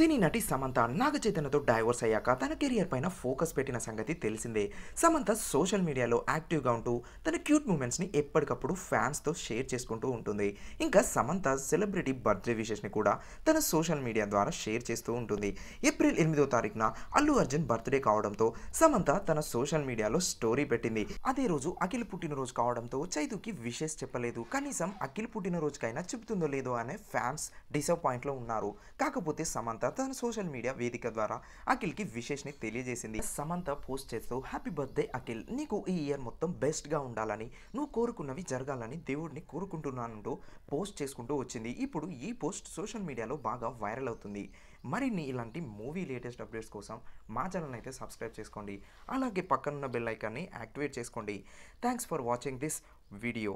సినీ నటి సమంత నాగచైతన్యతో డైవర్స్ అయ్యాక తన కెరియర్ పైన ఫోకస్ పెట్టిన సంగతి తెలిసిందే సమంత సోషల్ మీడియాలో యాక్టివ్గా ఉంటూ తన క్యూట్ మూమెంట్స్ని ఎప్పటికప్పుడు ఫ్యాన్స్తో షేర్ చేసుకుంటూ ఉంటుంది ఇంకా సమంత సెలబ్రిటీ బర్త్డే విషెస్ని కూడా తన సోషల్ మీడియా ద్వారా షేర్ చేస్తూ ఉంటుంది ఏప్రిల్ ఎనిమిదో తారీఖున అల్లు అర్జున్ బర్త్డే కావడంతో సమంత తన సోషల్ మీడియాలో స్టోరీ పెట్టింది అదే రోజు అఖిల్ పుట్టినరోజు కావడంతో చైతుకి విషెస్ చెప్పలేదు కనీసం అఖిల్ పుట్టినరోజుకైనా చెబుతుందో లేదో అనే ఫ్యాన్స్ డిసప్పాయింట్లో ఉన్నారు కాకపోతే సమంత తన సోషల్ మీడియా వేదిక ద్వారా అఖిల్కి విశేష్ని తెలియజేసింది సమంత పోస్ట్ చేస్తూ హ్యాపీ బర్త్డే అఖిల్ నీకు ఈ ఇయర్ మొత్తం బెస్ట్గా ఉండాలని నువ్వు కోరుకున్నవి జరగాలని దేవుడిని కోరుకుంటున్నానంటూ పోస్ట్ చేసుకుంటూ వచ్చింది ఇప్పుడు ఈ పోస్ట్ సోషల్ మీడియాలో బాగా వైరల్ అవుతుంది మరిన్ని ఇలాంటి మూవీ లేటెస్ట్ అప్డేట్స్ కోసం మా ఛానల్ అయితే సబ్స్క్రైబ్ చేసుకోండి అలాగే పక్కనున్న బెల్ ఐకాన్ని యాక్టివేట్ చేసుకోండి thanks for watching this video